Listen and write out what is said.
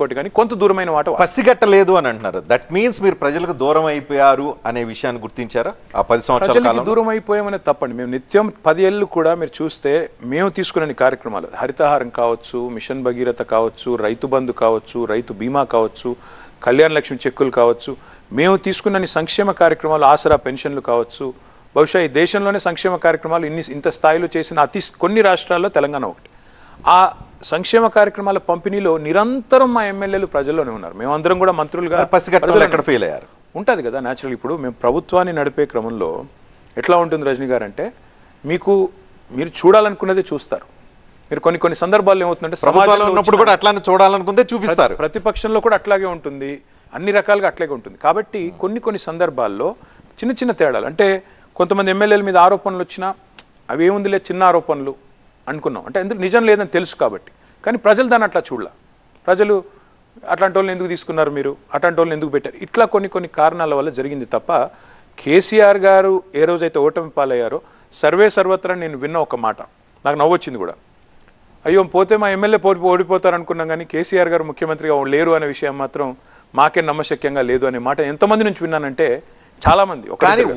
ఒక్కోటి కానీ కొంత దూరమైన వాట లేదు అని అంటున్నారు దట్ మీన్స్ మీరు ప్రజలకు దూరం అయిపోయారు అనే విషయాన్ని గుర్తించారా ఆ పది సంవత్సరాల దూరం అయిపోయామని తప్పండి మేము నిత్యం పది ఏళ్ళు కూడా మీరు చూస్తే మేము తీసుకునే కార్యక్రమాలు హరితహారం కావచ్చు మిషన్ భగీరథ కావచ్చు రైతు బంధు కావచ్చు రైతు బీమా కావచ్చు కళ్యాణ లక్ష్మి చెక్కులు కావచ్చు మేము తీసుకున్న సంక్షేమ కార్యక్రమాలు ఆసరా పెన్షన్లు కావచ్చు బహుశా ఈ దేశంలోనే సంక్షేమ కార్యక్రమాలు ఇన్ని ఇంత స్థాయిలో చేసిన అతి కొన్ని రాష్ట్రాల్లో తెలంగాణ ఒకటి ఆ సంక్షేమ కార్యక్రమాల పంపిణీలో నిరంతరం మా ఎమ్మెల్యేలు ప్రజల్లోనే ఉన్నారు మేమందరం కూడా మంత్రులుగా పసిగట్టాలి ఫెయిల్ అయ్యారు ఉంటుంది కదా న్యాచురల్ ఇప్పుడు మేము ప్రభుత్వాన్ని నడిపే క్రమంలో ఎట్లా ఉంటుంది రజనీ గారు అంటే మీకు మీరు చూడాలనుకున్నదే చూస్తారు మీరు కొన్ని కొన్ని సందర్భాల్లో ఏమవుతుందంటే సమాజంలో ఉన్నప్పుడు కూడా అట్లానే చూడాలనుకుందే చూపిస్తారు ప్రతిపక్షంలో కూడా అట్లాగే ఉంటుంది అన్ని రకాలుగా అట్లాగే ఉంటుంది కాబట్టి కొన్ని కొన్ని సందర్భాల్లో చిన్న చిన్న తేడాలు అంటే కొంతమంది ఎమ్మెల్యేల మీద ఆరోపణలు వచ్చినా అవి ఏముందిలే చిన్న ఆరోపణలు అనుకున్నాం అంటే ఎందుకు నిజం లేదని తెలుసు కాబట్టి కానీ ప్రజలు దాన్ని అట్లా చూడాల ప్రజలు అట్లాంటి వాళ్ళని ఎందుకు తీసుకున్నారు మీరు అట్లాంటి వాళ్ళని ఎందుకు పెట్టారు ఇట్లా కొన్ని కొన్ని కారణాల వల్ల జరిగింది తప్ప కేసీఆర్ గారు ఏ రోజైతే ఓటమి పాలయ్యారో సర్వే సర్వత్రా నేను విన్న ఒక మాట నాకు నవ్వొచ్చింది కూడా అయ్యో పోతే మా ఎమ్మెల్యే పోటీ ఓడిపోతారనుకున్నాం కానీ కేసీఆర్ గారు ముఖ్యమంత్రిగా లేరు అనే విషయం మాత్రం మాకే నమ్మశక్యంగా లేదు అనే మాట ఎంతమంది నుంచి విన్నానంటే చాలామంది ఒక